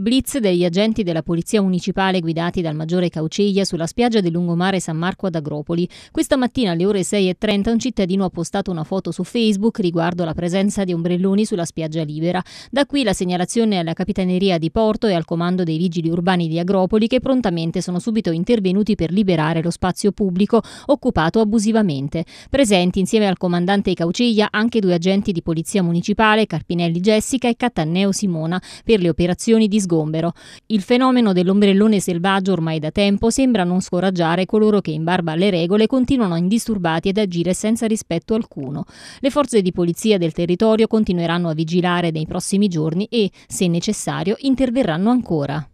Blitz degli agenti della Polizia Municipale guidati dal Maggiore Cauciglia sulla spiaggia del lungomare San Marco ad Agropoli. Questa mattina alle ore 6.30 un cittadino ha postato una foto su Facebook riguardo la presenza di ombrelloni sulla spiaggia libera. Da qui la segnalazione alla Capitaneria di Porto e al Comando dei Vigili Urbani di Agropoli che prontamente sono subito intervenuti per liberare lo spazio pubblico occupato abusivamente. Presenti insieme al comandante Cauciglia anche due agenti di Polizia Municipale, Carpinelli Jessica e Cattaneo Simona, per le operazioni di sgomento sgombero. Il fenomeno dell'ombrellone selvaggio ormai da tempo sembra non scoraggiare coloro che in barba alle regole continuano indisturbati ad agire senza rispetto alcuno. Le forze di polizia del territorio continueranno a vigilare nei prossimi giorni e, se necessario, interverranno ancora.